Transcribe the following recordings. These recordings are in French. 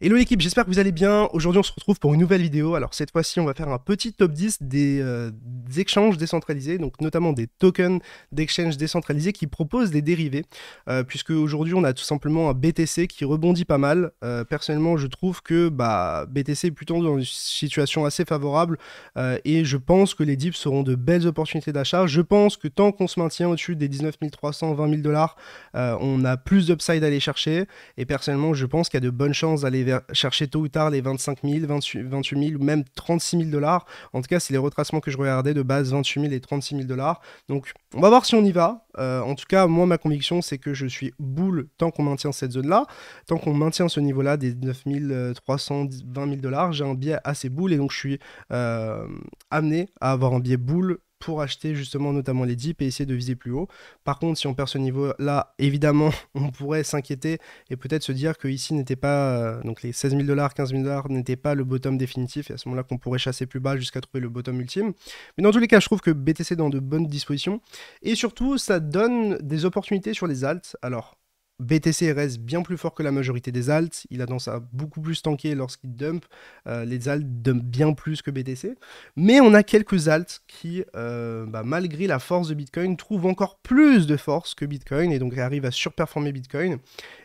Hello l'équipe, j'espère que vous allez bien. Aujourd'hui on se retrouve pour une nouvelle vidéo. Alors cette fois-ci on va faire un petit top 10 des, échanges euh, décentralisés, donc notamment des tokens d'exchange décentralisés qui proposent des dérivés, euh, puisque aujourd'hui on a tout simplement un BTC qui rebondit pas mal. Euh, personnellement je trouve que BTC bah, est plutôt dans une situation assez favorable et je pense que les dips seront de belles opportunités d'achat. Je pense que tant qu'on se maintient au-dessus des 19 300, 20 000 dollars, on a plus d'upside à aller chercher et personnellement je pense qu'il y a de bonnes chances d'aller chercher tôt ou tard les 25 000, 28, 28 000 ou même 36 000 dollars. En tout cas, c'est les retracements que je regardais de base 28 000 et 36 000 dollars. Donc, on va voir si on y va. Euh, en tout cas, moi, ma conviction, c'est que je suis boule tant qu'on maintient cette zone-là, tant qu'on maintient ce niveau-là des 9 320 000 dollars. J'ai un biais assez boule et donc je suis euh, amené à avoir un biais boule pour acheter justement notamment les dips et essayer de viser plus haut. Par contre, si on perd ce niveau-là, évidemment, on pourrait s'inquiéter et peut-être se dire que ici n'était pas, euh, donc les 16 000 dollars, 15 000 dollars n'étaient pas le bottom définitif et à ce moment-là qu'on pourrait chasser plus bas jusqu'à trouver le bottom ultime. Mais dans tous les cas, je trouve que BTC est dans de bonnes dispositions et surtout, ça donne des opportunités sur les alts. Alors, BTC reste bien plus fort que la majorité des alts. Il a tendance à beaucoup plus tanker lorsqu'il dump. Euh, les alts dumpent bien plus que BTC. Mais on a quelques alts qui, euh, bah, malgré la force de Bitcoin, trouvent encore plus de force que Bitcoin et donc arrivent à surperformer Bitcoin.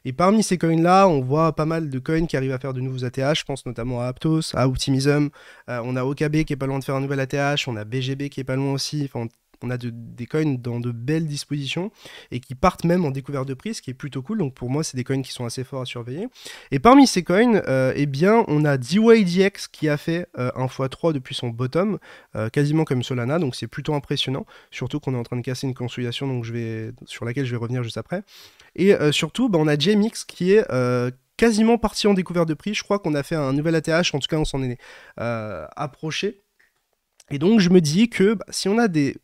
Et parmi ces coins-là, on voit pas mal de coins qui arrivent à faire de nouveaux ATH. Je pense notamment à Aptos, à Optimism. Euh, on a OKB qui est pas loin de faire un nouvel ATH. On a BGB qui est pas loin aussi. Enfin, on a des coins dans de belles dispositions et qui partent même en découverte de prix, ce qui est plutôt cool. Donc pour moi, c'est des coins qui sont assez forts à surveiller. Et parmi ces coins, euh, eh bien, on a DYDX qui a fait 1 euh, x3 depuis son bottom, euh, quasiment comme Solana, donc c'est plutôt impressionnant, surtout qu'on est en train de casser une consolidation donc je vais, sur laquelle je vais revenir juste après. Et surtout, ben, on a JMX qui est quasiment parti en découverte de prix. Je crois qu'on a fait un nouvel ATH, en tout cas on s'en est approché. Et donc je me dis que bah, si on a des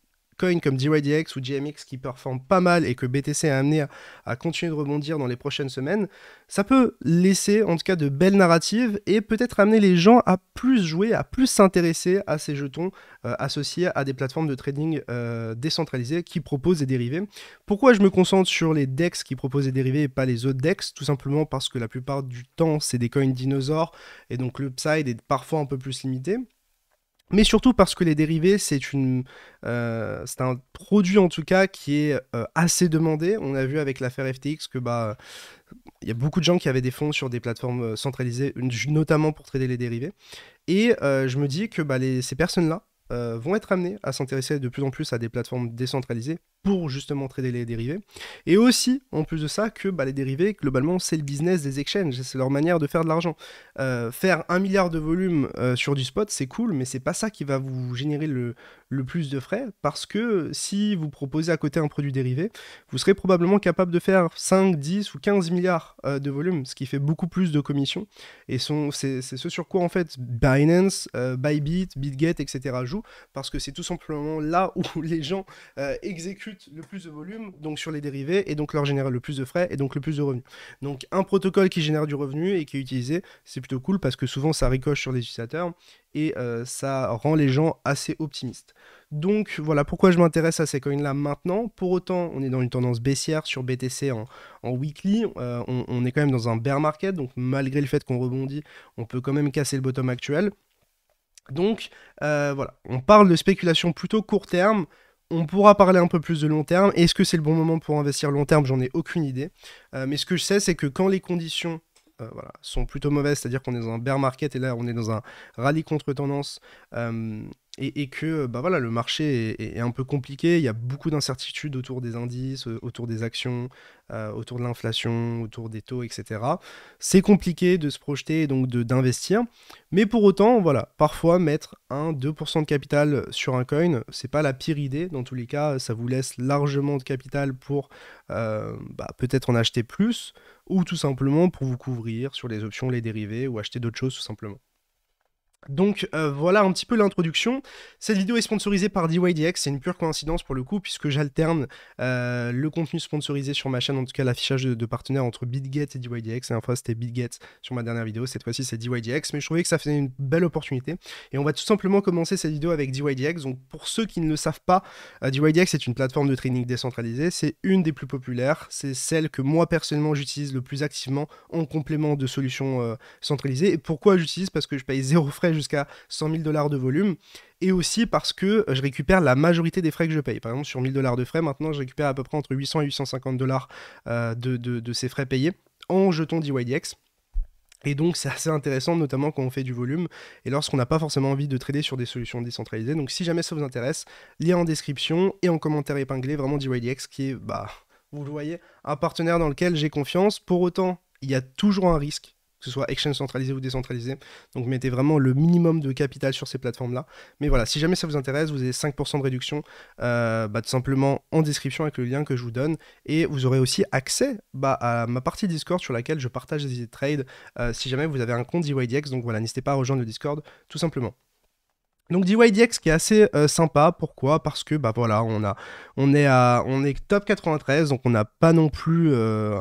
comme DYDX ou GMX qui performent pas mal et que BTC a amené à, continuer de rebondir dans les prochaines semaines, ça peut laisser en tout cas de belles narratives et peut-être amener les gens à plus jouer, à plus s'intéresser à ces jetons euh, associés à des plateformes de trading euh, décentralisées qui proposent des dérivés. Pourquoi je me concentre sur les DEX qui proposent des dérivés et pas les autres DEX Tout simplement parce que la plupart du temps, c'est des coins dinosaures et donc le side est parfois un peu plus limité mais surtout parce que les dérivés, c'est une, euh, c'est un produit en tout cas qui est euh, assez demandé. On a vu avec l'affaire FTX que bah il y a beaucoup de gens qui avaient des fonds sur des plateformes euh, centralisées, notamment pour trader les dérivés. Et je me dis que bah, ces personnes-là, euh, vont être amenés à s'intéresser de plus en plus à des plateformes décentralisées pour justement trader les dérivés. Et aussi, en plus de ça, que bah, les dérivés, globalement, c'est le business des exchanges, c'est leur manière de faire de l'argent. Euh, faire un milliard de volume euh, sur du spot, c'est cool, mais c'est pas ça qui va vous générer le, le plus de frais parce que si vous proposez à côté un produit dérivé, vous serez probablement capable de faire 5, 10 ou 15 milliards euh, de volume, ce qui fait beaucoup plus de commissions. Et c'est ce sur quoi en fait Binance, euh, Bybit, BitGet, etc. jouent parce que c'est tout simplement là où les gens euh, exécutent le plus de volume, donc sur les dérivés, et donc leur génèrent le plus de frais et donc le plus de revenus. Donc un protocole qui génère du revenu et qui est utilisé, c'est plutôt cool parce que souvent ça ricoche sur les utilisateurs et euh, ça rend les gens assez optimistes. Donc voilà pourquoi je m'intéresse à ces coins-là maintenant. Pour autant, on est dans une tendance baissière sur BTC en, weekly. Euh, on, est quand même dans un bear market, donc malgré le fait qu'on rebondit, on peut quand même casser le bottom actuel. Donc euh, voilà, on parle de spéculation plutôt court terme. On pourra parler un peu plus de long terme. Est-ce que c'est le bon moment pour investir long terme J'en ai aucune idée. mais ce que je sais, c'est que quand les conditions euh, sont plutôt mauvaises, c'est-à-dire qu'on est dans un bear market et là on est dans un rallye contre tendance. Euh, et, que euh, bah voilà, le marché est, un peu compliqué, il y a beaucoup d'incertitudes autour des indices, euh, autour des actions, euh, autour de l'inflation, autour des taux, etc. C'est compliqué de se projeter, et donc d'investir. Mais pour autant, voilà, parfois mettre 1-2% de capital sur un coin, c'est pas la pire idée. Dans tous les cas, ça vous laisse largement de capital pour bah, peut-être en acheter plus, ou tout simplement pour vous couvrir sur les options, les dérivés, ou acheter d'autres choses tout simplement. Donc euh, voilà un petit peu l'introduction. Cette vidéo est sponsorisée par DYDX, c'est une pure coïncidence pour le coup, puisque j'alterne euh, le contenu sponsorisé sur ma chaîne, en tout cas l'affichage de, partenaires entre BitGet et DYDX. La dernière fois c'était BitGet sur ma dernière vidéo, cette fois-ci c'est DYDX, mais je trouvais que ça faisait une belle opportunité. Et on va tout simplement commencer cette vidéo avec DYDX. Donc pour ceux qui ne le savent pas, euh, DYDX est une plateforme de trading décentralisée, c'est une des plus populaires, c'est celle que moi personnellement j'utilise le plus activement en complément de solutions centralisées. Et pourquoi j'utilise Parce que je paye zéro frais jusqu'à 100 000 dollars de volume, et aussi parce que euh, je récupère la majorité des frais que je paye. Par exemple, sur 1000 dollars de frais, maintenant, je récupère à peu près entre 800 et 850 dollars euh, de, de ces frais payés en jetons DYDX. Et donc c'est assez intéressant, notamment quand on fait du volume et lorsqu'on n'a pas forcément envie de trader sur des solutions décentralisées. Donc si jamais ça vous intéresse, lien en description et en commentaire épinglé, vraiment DYDX qui est, bah, vous le voyez, un partenaire dans lequel j'ai confiance. Pour autant, il y a toujours un risque que ce soit exchange centralisé ou décentralisé. Donc mettez vraiment le minimum de capital sur ces plateformes-là. Mais voilà, si jamais ça vous intéresse, vous avez 5% de réduction euh, bah, tout simplement en description avec le lien que je vous donne. Et vous aurez aussi accès bah, à ma partie Discord sur laquelle je partage des trades euh, si jamais vous avez un compte DYDX. Donc voilà, n'hésitez pas à rejoindre le Discord tout simplement. Donc DYDX qui est assez euh, sympa, pourquoi Parce que bah voilà, on a on est à on est top 93 donc on n'a pas non plus euh,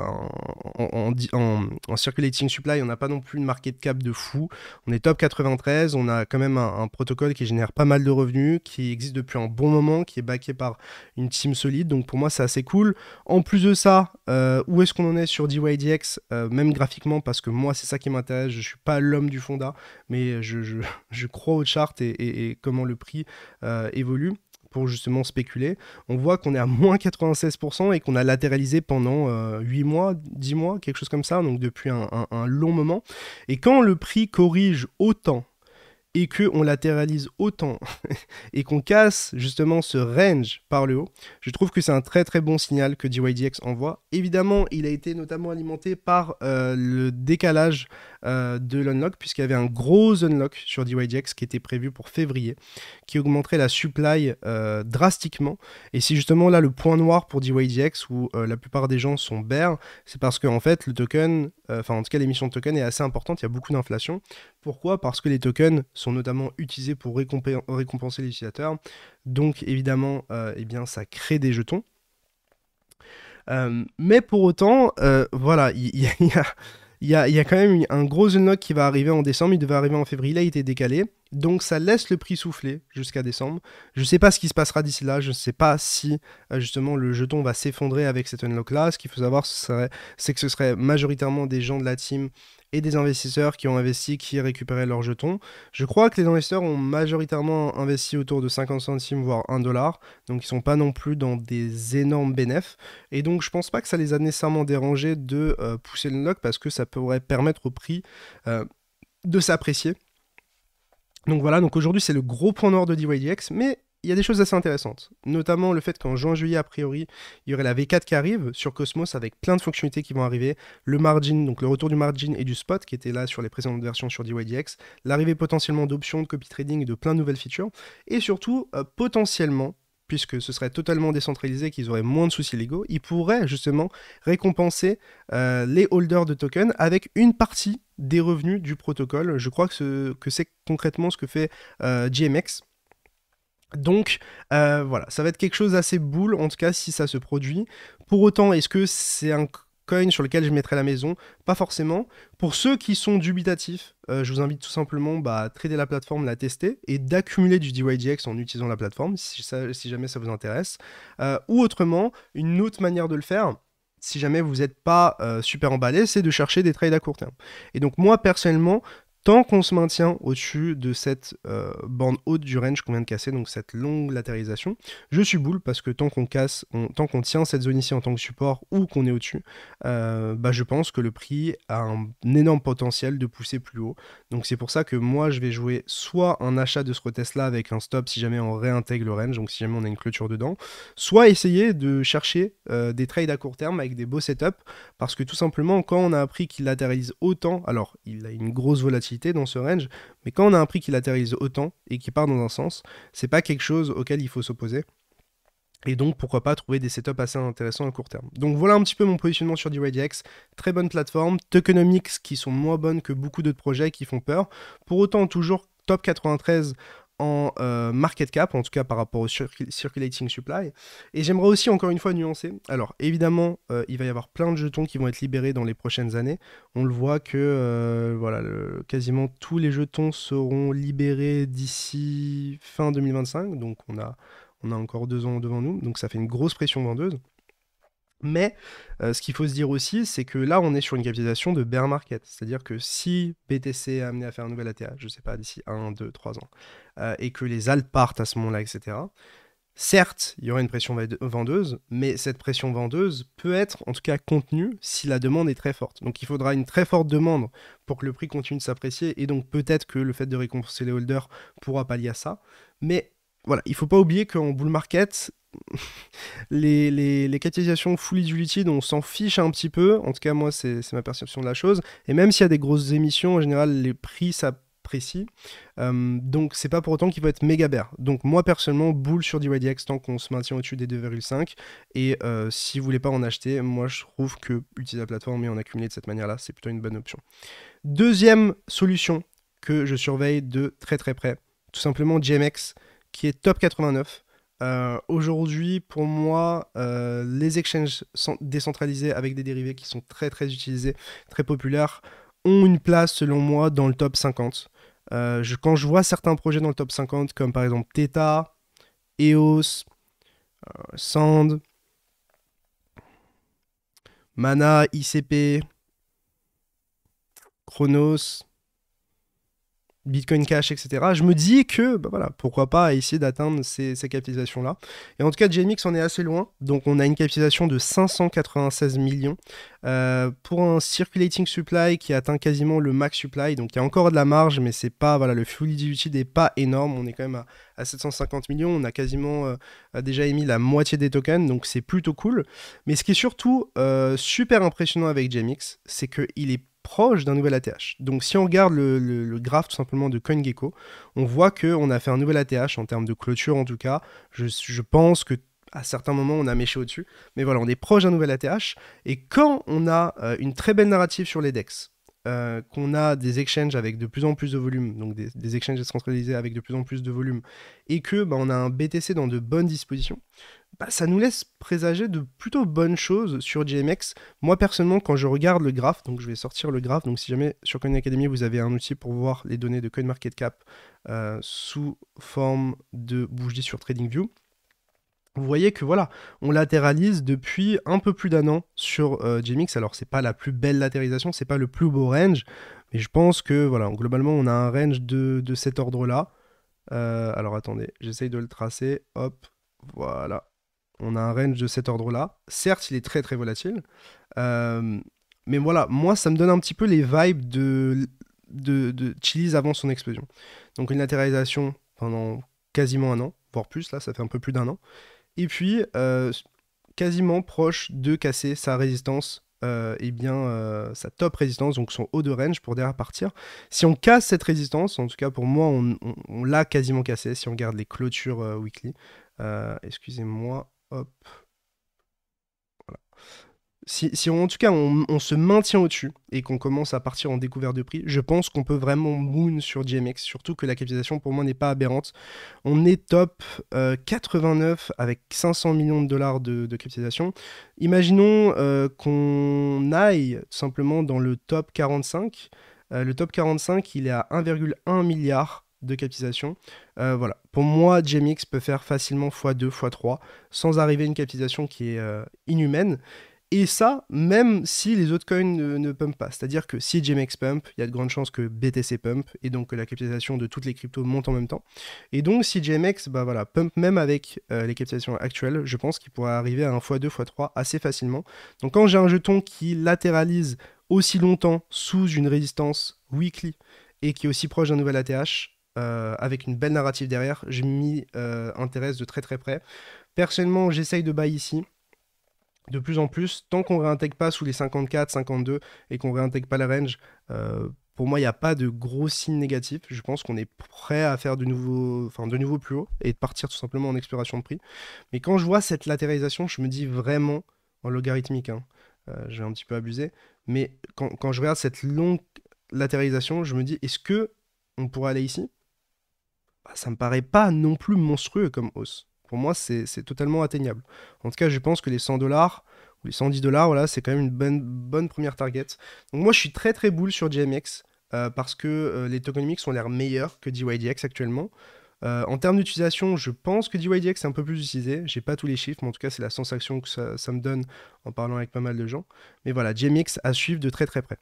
en, circulating supply, on n'a pas non plus une market cap de fou. On est top 93, on a quand même un, protocole qui génère pas mal de revenus, qui existe depuis un bon moment, qui est backé par une team solide. Donc pour moi, c'est assez cool. En plus de ça, euh, où est-ce qu'on en est sur DYDX même graphiquement parce que moi c'est ça qui m'intéresse, je suis pas l'homme du fonda, mais je, crois aux charts et et comment le prix euh, évolue pour justement spéculer, on voit qu'on est à moins 96% et qu'on a latéralisé pendant 8 euh, mois, 10 mois, quelque chose comme ça, donc depuis un, long moment. Et quand le prix corrige autant, et qu'on latéralise autant et qu'on casse justement ce range par le haut, je trouve que c'est un très très bon signal que DYDX envoie. Évidemment, il a été notamment alimenté par euh, le décalage euh, de l'unlock, puisqu'il y avait un gros unlock sur DYDX qui était prévu pour février, qui augmenterait la supply euh, drastiquement. Et c'est justement là le point noir pour DYDX où la plupart des gens sont bears, c'est parce qu'en fait le token, enfin en tout cas l'émission de token est assez importante, il y a beaucoup d'inflation. Pourquoi Parce que les tokens sont notamment utilisés pour récompenser les utilisateurs. Donc évidemment, euh, eh bien, ça crée des jetons. Euh, mais pour autant, voilà, il y, a, quand même un gros unlock qui va arriver en décembre, il devait arriver en février, il a été décalé. Donc ça laisse le prix souffler jusqu'à décembre. Je ne sais pas ce qui se passera d'ici là, je ne sais pas si euh, justement le jeton va s'effondrer avec cet unlock là. Ce qu'il faut savoir, c'est que ce serait majoritairement des gens de la team et des investisseurs qui ont investi, qui récupéraient leurs jetons. Je crois que les investisseurs ont majoritairement investi autour de 50 centimes, voire 1 dollar, donc ils ne sont pas non plus dans des énormes bénéfices. Et donc je ne pense pas que ça les a nécessairement dérangés de euh, pousser le lock parce que ça pourrait permettre au prix euh, de s'apprécier. Donc voilà, donc aujourd'hui c'est le gros point noir de DYDX, mais il y a des choses assez intéressantes, notamment le fait qu'en juin-juillet, a priori, il y aurait la V4 qui arrive sur Cosmos avec plein de fonctionnalités qui vont arriver, le margin, donc le retour du margin et du spot qui était là sur les précédentes versions sur DYDX, l'arrivée potentiellement d'options, de copy trading de plein de nouvelles features, et surtout, euh, potentiellement, puisque ce serait totalement décentralisé, qu'ils auraient moins de soucis légaux, ils pourraient justement récompenser euh, les holders de tokens avec une partie des revenus du protocole. Je crois que, c'est concrètement ce que fait euh, GMX donc euh, voilà, ça va être quelque chose d'assez boule, en tout cas si ça se produit. Pour autant, est-ce que c'est un coin sur lequel je mettrai la maison Pas forcément. Pour ceux qui sont dubitatifs, euh, je vous invite tout simplement bah, à trader la plateforme, la tester et d'accumuler du DYDX en utilisant la plateforme, si, jamais ça vous intéresse. Euh, ou autrement, une autre manière de le faire, si jamais vous n'êtes pas super emballé, c'est de chercher des trades à court terme. Et donc moi personnellement, Tant qu'on se maintient au-dessus de cette euh, bande haute du range qu'on vient de casser, donc cette longue latérisation, je suis boule parce que tant qu'on casse, tant qu'on tient cette zone ici en tant que support ou qu'on est au-dessus, euh, bah je pense que le prix a un, énorme potentiel de pousser plus haut. Donc c'est pour ça que moi je vais jouer soit un achat de ce retest-là avec un stop si jamais on réintègre le range, donc si jamais on a une clôture dedans, soit essayer de chercher euh, des trades à court terme avec des beaux setups parce que tout simplement quand on a appris qu'il latérise autant, alors il a une grosse volatilité dans ce range, mais quand on a un prix qui latérise autant et qui part dans un sens, c'est pas quelque chose auquel il faut s'opposer. Et donc, pourquoi pas trouver des setups assez intéressants à court terme. Donc voilà un petit peu mon positionnement sur du Très bonne plateforme, tokenomics qui sont moins bonnes que beaucoup d'autres projets qui font peur. Pour autant, toujours top 93 en euh, market cap, en tout cas par rapport au circulating supply. Et j'aimerais aussi encore une fois nuancer. Alors évidemment, euh, il va y avoir plein de jetons qui vont être libérés dans les prochaines années. On le voit que euh, voilà, quasiment tous les jetons seront libérés d'ici fin 2025. Donc on a, on a encore deux ans devant nous. Donc ça fait une grosse pression vendeuse. Mais euh, ce qu'il faut se dire aussi, c'est que là, on est sur une capitalisation de bear market. C'est-à-dire que si BTC est amené à faire un nouvel ATA, je ne sais pas, d'ici 1, 2, 3 ans, euh, et que les alt partent à ce moment-là, etc., certes, il y aura une pression vendeuse, mais cette pression vendeuse peut être en tout cas contenue si la demande est très forte. Donc il faudra une très forte demande pour que le prix continue de s'apprécier, et donc peut-être que le fait de récompenser les holders pourra pallier à ça. Mais voilà, il faut pas oublier qu'en bull market, les, les, full catégorisations full diluted, on s'en fiche un petit peu. En tout cas, moi, c'est ma perception de la chose. Et même s'il y a des grosses émissions, en général, les prix s'apprécient. Donc, euh, donc, c'est pas pour autant qu'il faut être méga bear. Donc, moi, personnellement, boule sur DYDX tant qu'on se maintient au-dessus des 2,5. Et euh, si vous voulez pas en acheter, moi, je trouve que utiliser la plateforme et en accumuler de cette manière-là, c'est plutôt une bonne option. Deuxième solution que je surveille de très très près, tout simplement GMX qui est top 89. Euh, aujourd'hui, pour moi, euh, les exchanges décentralisés avec des dérivés qui sont très très utilisés, très populaires, ont une place selon moi dans le top 50. Euh, quand je vois certains projets dans le top 50, comme par exemple Theta, EOS, Sand, Mana, ICP, Chronos, Bitcoin Cash, etc. Je me dis que, bah voilà, pourquoi pas essayer d'atteindre ces, capitalisations-là. Et en tout cas, JMX en est assez loin. Donc, on a une capitalisation de 596 millions euh, pour un circulating supply qui atteint quasiment le max supply. Donc, il y a encore de la marge, mais c'est pas, voilà, le fully diluted n'est pas énorme. On est quand même à, 750 millions. On a quasiment euh, déjà émis la moitié des tokens, donc c'est plutôt cool. Mais ce qui est surtout euh, super impressionnant avec JMX, c'est qu'il est proche d'un nouvel ATH. Donc si on regarde le, le, graphe tout simplement de CoinGecko, on voit qu'on a fait un nouvel ATH en termes de clôture en tout cas. Je, pense que à certains moments, on a méché au-dessus. Mais voilà, on est proche d'un nouvel ATH. Et quand on a euh, une très belle narrative sur les DEX, euh, qu'on a des exchanges avec de plus en plus de volume, donc des, des exchanges décentralisés avec de plus en plus de volume, et que bah, on a un BTC dans de bonnes dispositions, bah, ça nous laisse présager de plutôt bonnes choses sur GMX. Moi personnellement, quand je regarde le graphe, donc je vais sortir le graphe, donc si jamais sur Coin Academy vous avez un outil pour voir les données de Market Cap euh, sous forme de bougie sur TradingView, vous voyez que voilà, on latéralise depuis un peu plus d'un an sur euh, Alors, Alors c'est pas la plus belle latéralisation, c'est pas le plus beau range, mais je pense que voilà, globalement on a un range de, cet ordre-là. Euh, alors attendez, j'essaye de le tracer, hop, voilà. On a un range de cet ordre-là. Certes, il est très très volatile, euh, mais voilà, moi ça me donne un petit peu les vibes de, de, de Chili's avant son explosion. Donc une latéralisation pendant quasiment un an, voire plus, là ça fait un peu plus d'un an. Et puis, euh, quasiment proche de casser sa résistance euh, eh bien, euh, sa top résistance, donc son haut de range pour derrière partir. Si on casse cette résistance, en tout cas pour moi, on, l'a quasiment cassé si on regarde les clôtures euh, weekly. Excusez-moi, hop, si, en tout cas on, se maintient au-dessus et qu'on commence à partir en découverte de prix, je pense qu'on peut vraiment moon sur GMX, surtout que la capitalisation pour moi n'est pas aberrante. On est top 89 euh, avec 500 millions de dollars de, capitalisation. Imaginons euh, qu'on aille simplement dans le top 45. Euh, le top 45, il est à 1,1 milliard de capitalisation. voilà. Pour moi, GMX peut faire facilement x2, x3, sans arriver à une capitalisation qui est inhumaine. Et ça, même si les autres coins ne, pumpent pas. C'est-à-dire que si GMX pump, il y a de grandes chances que BTC pump, et donc que la capitalisation de toutes les cryptos monte en même temps. Et donc si JMX bah voilà, pump même avec euh, les capitalisations actuelles, je pense qu'il pourrait arriver à un x 2 x 3 assez facilement. Donc quand j'ai un jeton qui latéralise aussi longtemps sous une résistance weekly, et qui est aussi proche d'un nouvel ATH, euh, avec une belle narrative derrière, je m'y euh, intéresse de très très près. Personnellement, j'essaye de bail ici de plus en plus, tant qu'on réintègre pas sous les 54, 52 et qu'on réintègre pas la range, euh, pour moi, il n'y a pas de gros signes négatifs. Je pense qu'on est prêt à faire de nouveau, enfin, de nouveau plus haut et de partir tout simplement en exploration de prix. Mais quand je vois cette latéralisation, je me dis vraiment en logarithmique, hein. euh, je vais un petit peu abuser, mais quand, je regarde cette longue latéralisation, je me dis est-ce que on pourrait aller ici bah, Ça me paraît pas non plus monstrueux comme hausse. Pour moi, c'est totalement atteignable. En tout cas, je pense que les 100 dollars ou les 110 dollars, voilà, c'est quand même une bonne, première target. Donc moi, je suis très très boule sur JMX euh, parce que euh, les tokenomics ont l'air meilleurs que DYDX actuellement. Euh, en termes d'utilisation, je pense que DYDX est un peu plus utilisé. J'ai pas tous les chiffres, mais en tout cas, c'est la sensation que ça, ça, me donne en parlant avec pas mal de gens. Mais voilà, JMX à suivre de très très près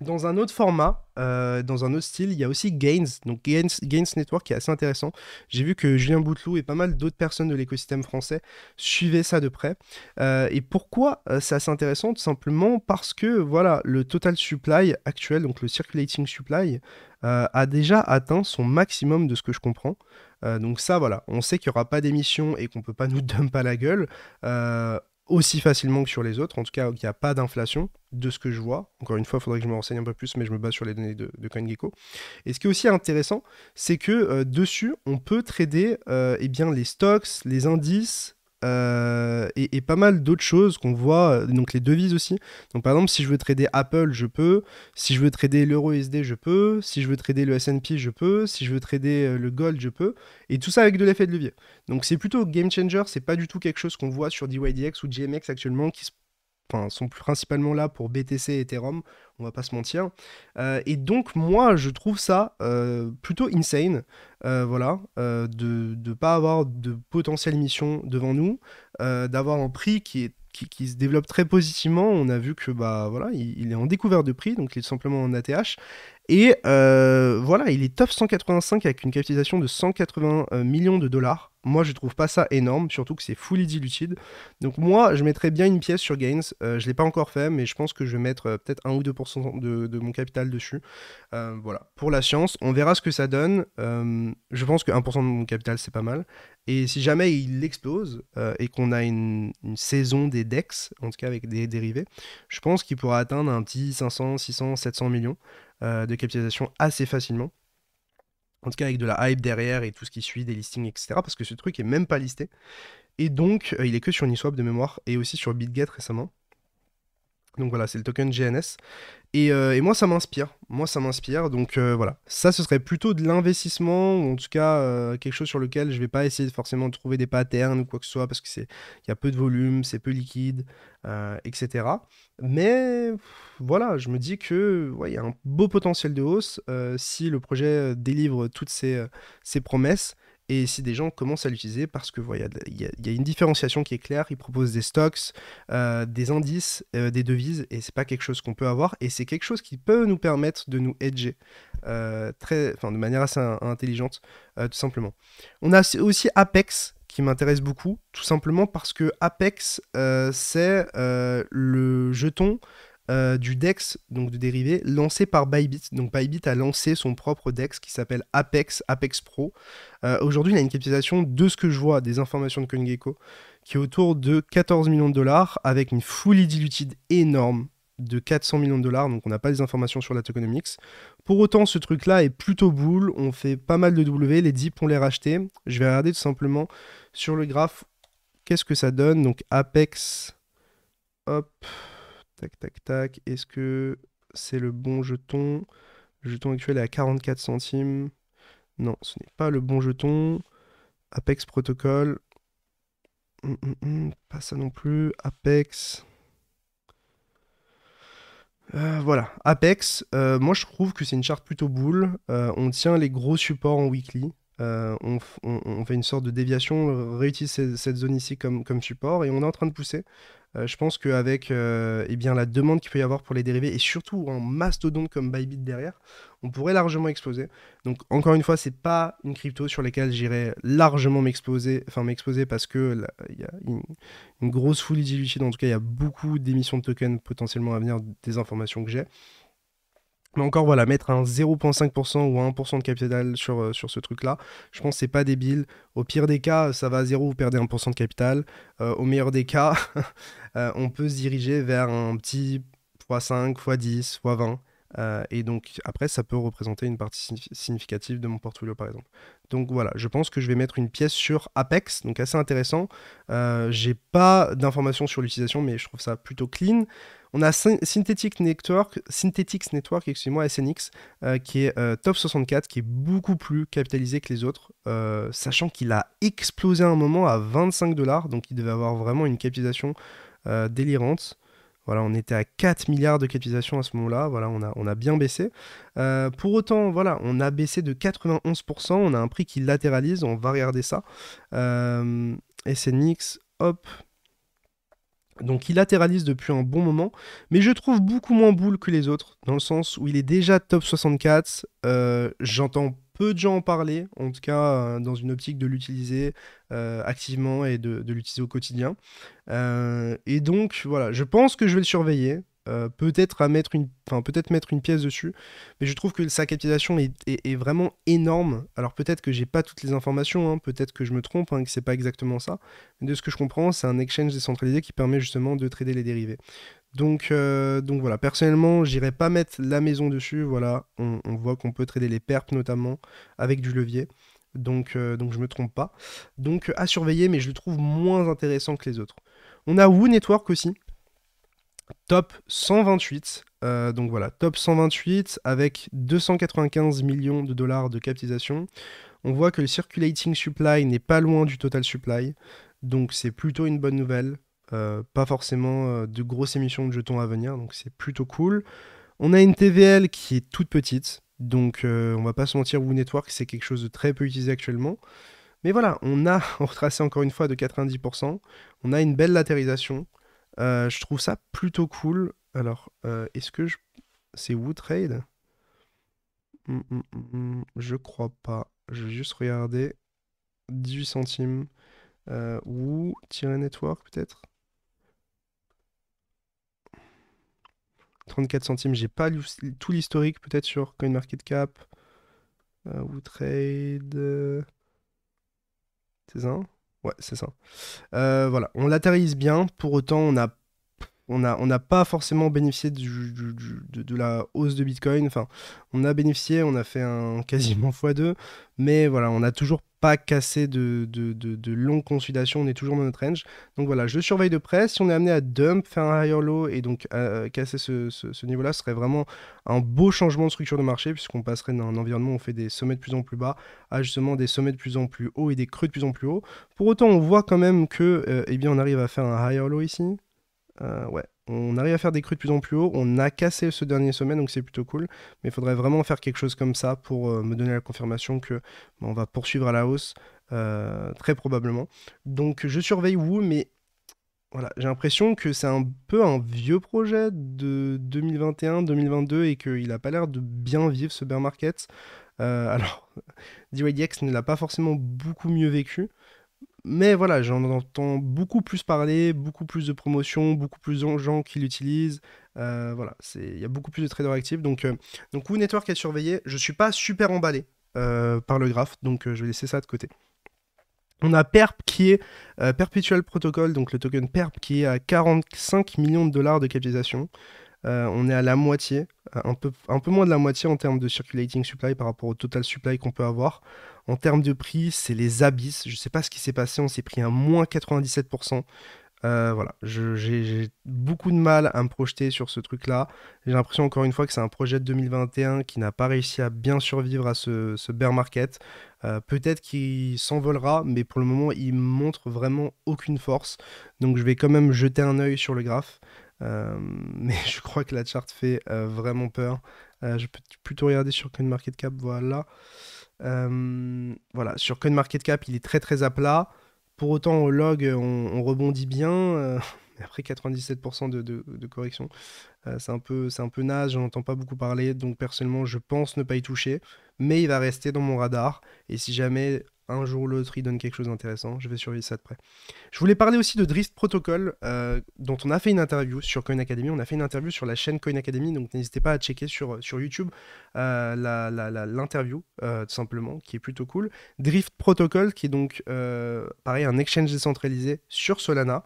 dans un autre format, euh, dans un autre style, il y a aussi Gains, donc Gains, Gains Network qui est assez intéressant. J'ai vu que Julien Bouteloup et pas mal d'autres personnes de l'écosystème français suivaient ça de près. Euh, et pourquoi euh, c'est assez intéressant simplement parce que voilà, le total supply actuel, donc le circulating supply, a déjà atteint son maximum de ce que je comprends. donc ça, voilà, on sait qu'il n'y aura pas d'émission et qu'on ne peut pas nous dump à la gueule aussi facilement que sur les autres, en tout cas, il n'y a pas d'inflation de ce que je vois. Encore une fois, il faudrait que je me renseigne un peu plus, mais je me base sur les données de, CoinGecko. Et ce qui est aussi intéressant, c'est que euh, dessus, on peut trader euh, eh bien, les stocks, les indices, euh, et, pas mal d'autres choses qu'on voit, euh, donc les devises aussi. Donc par exemple, si je veux trader Apple, je peux. Si je veux trader l'euro SD je peux. Si je veux trader le S&P, je peux. Si je veux trader euh, le gold, je peux. Et tout ça avec de l'effet de levier. Donc c'est plutôt game changer. C'est pas du tout quelque chose qu'on voit sur DYDX ou GMX actuellement qui se enfin, sont principalement là pour BTC et Ethereum, on va pas se mentir. Euh, et donc moi, je trouve ça euh, plutôt insane, euh, voilà, de ne pas avoir de potentielle mission devant nous, d'avoir un prix qui se développe très positivement. On a vu que bah voilà, il, est en découvert de prix, donc il est simplement en ATH. Et euh, voilà, il est top 185 avec une capitalisation de 180 euh, millions de dollars. Moi, je trouve pas ça énorme, surtout que c'est fully diluted. Donc moi, je mettrais bien une pièce sur Gains. Je euh, je l'ai pas encore fait, mais je pense que je vais mettre peut-être 1 ou 2% de, mon capital dessus. voilà, pour la science, on verra ce que ça donne. je pense que 1% de mon capital, c'est pas mal. Et si jamais il explose et qu'on a une, une, saison des DEX, en tout cas avec des dérivés, je pense qu'il pourra atteindre un petit 500, 600, 700 millions. Euh, de capitalisation assez facilement. En tout cas, avec de la hype derrière et tout ce qui suit, des listings, etc. Parce que ce truc est même pas listé. Et donc, euh, il est que sur Uniswap de mémoire et aussi sur BitGet récemment. Donc voilà, c'est le token GNS. Euh, et, moi, ça m'inspire. Moi, ça m'inspire. Donc euh, voilà, ça, ce serait plutôt de l'investissement, ou en tout cas euh, quelque chose sur lequel je vais pas essayer de forcément trouver des patterns ou quoi que ce soit, parce qu'il y a peu de volume, c'est peu liquide, etc. Mais voilà, je me dis que il y a un beau potentiel de hausse si le projet délivre toutes ses promesses. Et si des gens commencent à l'utiliser parce que voilà, il y, a une différenciation qui est claire, ils proposent des stocks, euh, des indices, euh, des devises, et c'est pas quelque chose qu'on peut avoir, et c'est quelque chose qui peut nous permettre de nous hedger euh, très, de manière assez intelligente, euh, tout simplement. On a aussi Apex qui m'intéresse beaucoup, tout simplement parce que Apex, c'est le jeton euh, du DEX, donc de dérivé, lancé par Bybit. Donc Bybit a lancé son propre DEX qui s'appelle Apex, Apex Pro. Euh, aujourd'hui, il a une capitalisation de ce que je vois des informations de CoinGecko qui est autour de 14 millions de dollars avec une fully diluted énorme de 400 millions de dollars, donc on n'a pas des informations sur la tokenomics. Pour autant, ce truc-là est plutôt boule, on fait pas mal de W, les dips, on les racheté. Je vais regarder tout simplement sur le graphe qu'est-ce que ça donne. Donc Apex, hop, Tac, tac, tac. Est-ce que c'est le bon jeton Le jeton actuel est à 44 centimes. Non, ce n'est pas le bon jeton. Apex Protocol. Hum, hum, hum, pas ça non plus. Apex. Euh, voilà, Apex, euh, moi je trouve que c'est une charte plutôt boule. Euh, on tient les gros supports en weekly. On, fait une sorte de déviation, on réutilise cette, zone ici comme support et on est en train de pousser. Euh, je pense qu'avec euh, eh la demande qu'il peut y avoir pour les dérivés et surtout en mastodonte comme Bybit derrière, on pourrait largement exploser. Donc encore une fois, c'est pas une crypto sur laquelle j'irai largement m'exposer, enfin m'exposer parce que il y a une, grosse foule dilutive. En tout cas, il y a beaucoup d'émissions de tokens potentiellement à venir des informations que j'ai. Mais encore, voilà, mettre un 0,5% ou 1% de capital euh, sur, ce truc-là, je pense que c'est pas débile. Au pire des cas, ça va à zéro, vous perdez 1% de capital. Euh, au meilleur des cas, euh, on peut se diriger vers un petit x5, x10, x20. Euh, et donc après, ça peut représenter une partie significative de mon portfolio, par exemple. Donc voilà, je pense que je vais mettre une pièce sur Apex, donc assez intéressant. Euh, j'ai pas d'informations sur l'utilisation, mais je trouve ça plutôt clean. On a Synthetic Network, Synthetics Network, excusez-moi, SNX, euh, qui est top 64, qui est beaucoup plus capitalisé que les autres, sachant qu'il a explosé à un moment à 25 dollars, donc il devait avoir vraiment une capitalisation délirante. Voilà, on était à 4 milliards de capitalisation à ce moment-là. Voilà, on a, on a bien baissé. Euh, pour autant, voilà, on a baissé de 91%. On a un prix qui latéralise. On va regarder ça. Euh, SNX, hop, donc il latéralise depuis un bon moment, mais je trouve beaucoup moins boule que les autres, dans le sens où il est déjà top 64. Euh, j'entends peu de gens en parlaient, en tout cas euh, dans une optique de l'utiliser euh, activement et de, l'utiliser au quotidien. Euh, et donc voilà, je pense que je vais le surveiller. peut-être mettre une, peut mettre une pièce dessus, mais je trouve que sa capitalisation est, vraiment énorme. Alors peut-être que j'ai pas toutes les informations, hein, peut-être que je me trompe, que hein, que c'est pas exactement ça. Mais de ce que je comprends, c'est un exchange décentralisé qui permet justement de trader les dérivés. Donc, euh, donc voilà, personnellement, j'irai pas mettre la maison dessus. Voilà, on, voit qu'on peut trader les perps notamment avec du levier. Donc, euh, donc je me trompe pas. Donc à surveiller, mais je le trouve moins intéressant que les autres. On a Woo Network aussi. Top 128. Euh, donc voilà, top 128 avec 295 millions de dollars de captisation. On voit que le circulating supply n'est pas loin du total supply. Donc c'est plutôt une bonne nouvelle. Euh, pas forcément euh, de grosses émissions de jetons à venir, donc c'est plutôt cool. On a une TVL qui est toute petite, donc euh, on va pas se mentir, Woo Network c'est quelque chose de très peu utilisé actuellement. Mais voilà, on a retracé encore une fois de 90%, on a une belle latérisation, je trouve ça plutôt cool. Alors, est-ce que je... c'est Woo Trade hum, hum, hum, Je crois pas, je vais juste regarder. 18 centimes. woo network peut-être 34 centimes. J'ai pas lu, tout l'historique peut-être sur CoinMarketCap euh, ou Trade. Euh, c'est ça Ouais, c'est ça. Euh, voilà, on l'atterrisse bien. Pour autant, on a on n'a pas forcément bénéficié de, la hausse de Bitcoin. Enfin, on a bénéficié, on a fait un quasiment x2, mais voilà, on n'a toujours pas cassé de, longues consolidations, on est toujours dans notre range. Donc voilà, je surveille de près. Si on est amené à dump, faire un higher low et donc euh, casser ce, niveau-là, ce serait vraiment un beau changement de structure de marché, puisqu'on passerait d'un environnement où on fait des sommets de plus en plus bas à justement des sommets de plus en plus haut et des creux de plus en plus haut. Pour autant, on voit quand même que euh, eh bien, on arrive à faire un higher low ici euh, ouais. On arrive à faire des crues de plus en plus haut. On a cassé ce dernier sommet, donc c'est plutôt cool. Mais il faudrait vraiment faire quelque chose comme ça pour euh, me donner la confirmation que bah, on va poursuivre à la hausse, euh, très probablement. Donc je surveille Woo, mais voilà, j'ai l'impression que c'est un peu un vieux projet de 2021-2022 et qu'il n'a pas l'air de bien vivre ce bear market. alors, DYDX ne l'a pas forcément beaucoup mieux vécu. Mais voilà, j'en entends beaucoup plus parler, beaucoup plus de promotions, beaucoup plus de gens qui l'utilisent. Euh, voilà, il y a beaucoup plus de traders actifs. Donc, euh, donc Network est surveillé. Je ne suis pas super emballé euh, par le graphe, donc je vais laisser ça de côté. On a PERP qui est Perpetual Protocol, donc le token PERP qui est à 45 millions de dollars de capitalisation. Euh, on est à la moitié, un peu, moins de la moitié en termes de circulating supply par rapport au total supply qu'on peut avoir. En termes de prix, c'est les abysses. Je ne sais pas ce qui s'est passé, on s'est pris un moins 97%. Euh, voilà, j'ai beaucoup de mal à me projeter sur ce truc-là. J'ai l'impression encore une fois que c'est un projet de 2021 qui n'a pas réussi à bien survivre à ce, bear market. Euh, peut-être qu'il s'envolera, mais pour le moment, il montre vraiment aucune force. Donc je vais quand même jeter un œil sur le graphe. Euh, mais je crois que la charte fait euh, vraiment peur. Euh, je peux plutôt regarder sur CoinMarketCap, voilà. voilà, sur CoinMarketCap, il est très très à plat. Pour autant, au log, on, rebondit bien après 97% de, correction. c'est un peu, c'est un peu naze, j'en entends pas beaucoup parler, donc personnellement je pense ne pas y toucher, mais il va rester dans mon radar. Et si jamais un jour ou l'autre, il donne quelque chose d'intéressant. Je vais surveiller ça de près. Je voulais parler aussi de Drift Protocol, euh, dont on a fait une interview sur Coin Academy. On a fait une interview sur la chaîne Coin Academy, donc n'hésitez pas à checker sur, euh, sur YouTube euh, l'interview, tout simplement, qui est plutôt cool. Drift Protocol, qui est donc, pareil, un exchange décentralisé sur Solana.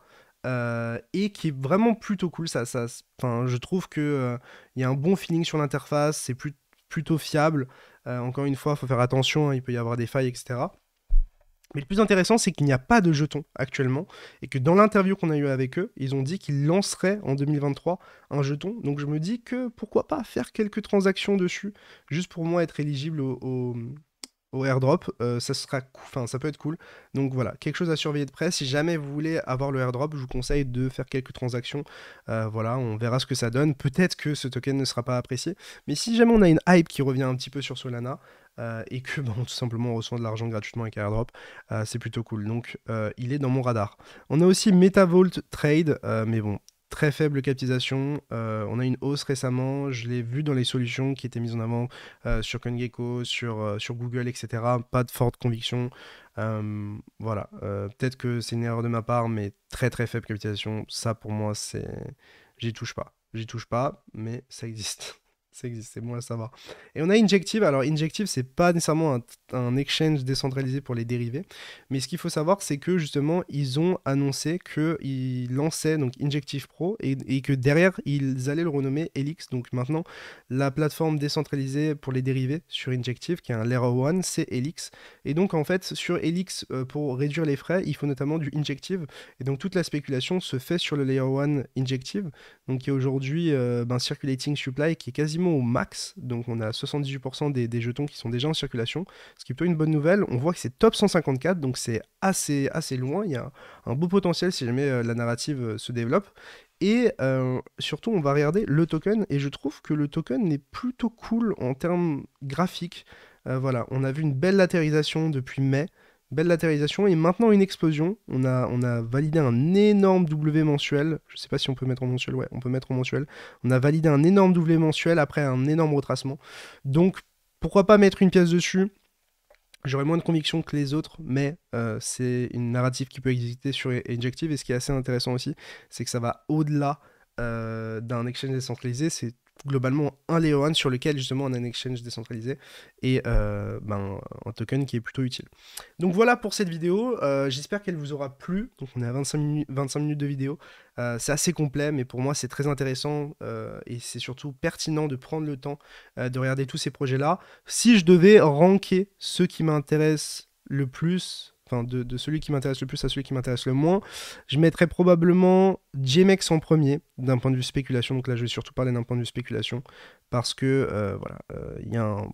et qui est vraiment plutôt cool. Ça, je trouve qu'il il y a un bon feeling sur l'interface, c'est plutôt fiable. encore une fois, il faut faire attention, hein, il peut y avoir des failles, etc. Mais le plus intéressant, c'est qu'il n'y a pas de jetons actuellement et que dans l'interview qu'on a eu avec eux, ils ont dit qu'ils lanceraient en 2023 un jeton. Donc je me dis que pourquoi pas faire quelques transactions dessus, juste pour moi être éligible au, airdrop. Euh, ça, sera, enfin, ça peut être cool. Donc voilà, quelque chose à surveiller de près. Si jamais vous voulez avoir le airdrop, je vous conseille de faire quelques transactions. Euh, voilà, on verra ce que ça donne. Peut-être que ce token ne sera pas apprécié. Mais si jamais on a une hype qui revient un petit peu sur Solana, euh, et que bah, tout simplement on reçoit de l'argent gratuitement avec AirDrop. Euh, c'est plutôt cool. Donc euh, il est dans mon radar. On a aussi MetaVolt Trade, mais bon, très faible capitalisation. on a une hausse récemment. Je l'ai vu dans les solutions qui étaient mises en avant sur CoinGecko, sur, sur Google, etc. Pas de forte conviction. voilà. Peut-être que c'est une erreur de ma part, mais très très faible capitalisation. Ça pour moi, c'est. J'y touche pas. J'y touche pas, mais ça existe ça existe, c'est bon à savoir. Et on a Injective. Alors, Injective, c'est pas nécessairement un, exchange décentralisé pour les dérivés, mais ce qu'il faut savoir, c'est que justement, ils ont annoncé qu'ils lançaient donc Injective Pro et, que derrière, ils allaient le renommer Elix Donc maintenant, la plateforme décentralisée pour les dérivés sur Injective, qui est un Layer one c'est Elix Et donc, en fait, sur Elix euh, pour réduire les frais, il faut notamment du Injective. Et donc, toute la spéculation se fait sur le Layer one Injective, donc qui est aujourd'hui euh, ben, Circulating Supply, qui est quasiment au max, donc on a 78% des, jetons qui sont déjà en circulation, ce qui peut être une bonne nouvelle. On voit que c'est top 154, donc c'est assez, assez loin, il y a un, beau potentiel si jamais euh, la narrative euh, se développe. Et euh, surtout, on va regarder le token, et je trouve que le token est plutôt cool en termes graphiques. voilà, on a vu une belle latérisation depuis mai. Belle latérisation. Et maintenant, une explosion. On a, on a validé un énorme W mensuel. Je ne sais pas si on peut mettre en mensuel. Ouais, on peut mettre en mensuel. On a validé un énorme W mensuel après un énorme retracement. Donc, pourquoi pas mettre une pièce dessus J'aurais moins de conviction que les autres, mais euh, c'est une narrative qui peut exister sur Injective. Et ce qui est assez intéressant aussi, c'est que ça va au-delà euh, d'un exchange décentralisé, c'est globalement un léon sur lequel justement on a un exchange décentralisé et euh, ben, un token qui est plutôt utile. Donc voilà pour cette vidéo, euh, j'espère qu'elle vous aura plu. Donc on est à 25, minutes de vidéo, c'est assez complet mais pour moi c'est très intéressant et c'est surtout pertinent de prendre le temps de regarder tous ces projets là. Si je devais ranker ceux qui m'intéressent le plus de, celui qui m'intéresse le plus à celui qui m'intéresse le moins. Je mettrais probablement JMX e en premier d'un point de vue spéculation. Donc là, je vais surtout parler d'un point de vue spéculation parce que euh, voilà, euh, il va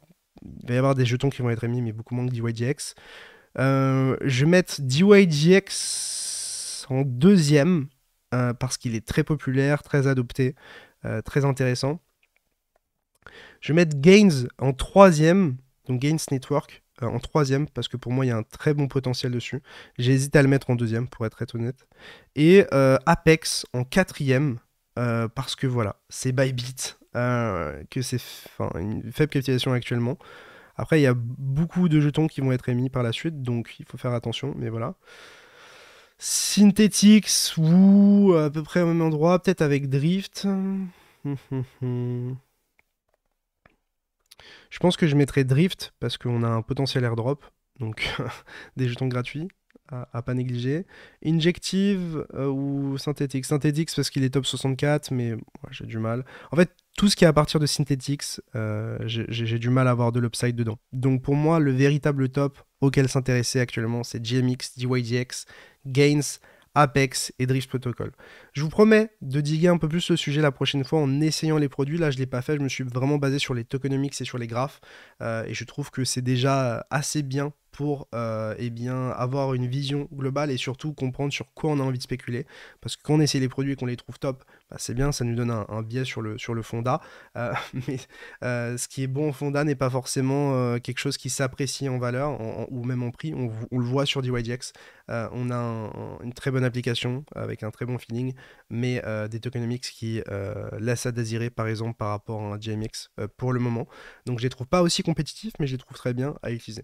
y avoir des jetons qui vont être émis, mais beaucoup moins que DYDX. Euh, je vais mettre DYDX en deuxième parce qu'il est très populaire, très adopté, très intéressant. Je vais mettre en troisième, donc GAINS Network, euh, en troisième parce que pour moi il y a un très bon potentiel dessus. J'hésite à le mettre en deuxième pour être très honnête. Et euh, Apex en quatrième euh, parce que voilà, c'est by bit. que c'est une faible capitalisation actuellement. Après il y a beaucoup de jetons qui vont être émis par la suite donc il faut faire attention, mais voilà. Synthetix, ou à peu près au même endroit, peut-être avec Drift. Hum, hum, hum. Je pense que je mettrais Drift parce qu'on a un potentiel airdrop, donc des jetons gratuits à, pas négliger. Injective euh, ou Synthetix. Synthetix parce qu'il est top 64, mais j'ai du mal. En fait, tout ce qui est à partir de Synthetix, euh, j'ai du mal à avoir de l'upside dedans. Donc pour moi, le véritable top auquel s'intéresser actuellement, c'est GMX, DYDX, Gains, Apex et Drift Protocol. Je vous promets de diguer un peu plus le sujet la prochaine fois en essayant les produits. Là, je ne l'ai pas fait, je me suis vraiment basé sur les tokenomics et sur les graphes. Euh, et je trouve que c'est déjà assez bien pour euh, eh bien, avoir une vision globale et surtout comprendre sur quoi on a envie de spéculer. Parce que quand on essaie les produits et qu'on les trouve top, bah, c'est bien, ça nous donne un, biais sur le, sur le fonda. Euh, mais euh, ce qui est bon en fonda n'est pas forcément euh, quelque chose qui s'apprécie en valeur ou même en prix. On, le voit sur DYDX. on a une très bonne application avec un très bon feeling, mais des tokenomics qui laissent à désirer par exemple par rapport à un JMX pour le moment. Donc je les trouve pas aussi compétitifs, mais je les trouve très bien à utiliser.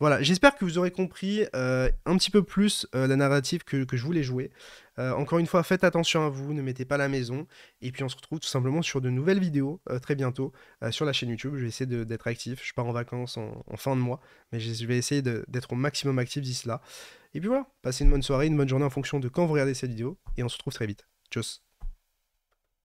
Voilà, j'espère que vous aurez compris euh, un petit peu plus euh, la narrative que, je voulais jouer. Euh, encore une fois, faites attention à vous, ne mettez pas la maison. Et puis on se retrouve tout simplement sur de nouvelles vidéos très bientôt sur la chaîne YouTube. Je vais essayer d'être actif. Je pars en vacances en, fin de mois, mais je vais essayer d'être au maximum actif d'ici là. Et puis voilà, passez une bonne soirée, une bonne journée en fonction de quand vous regardez cette vidéo. Et on se retrouve très vite. Tchuss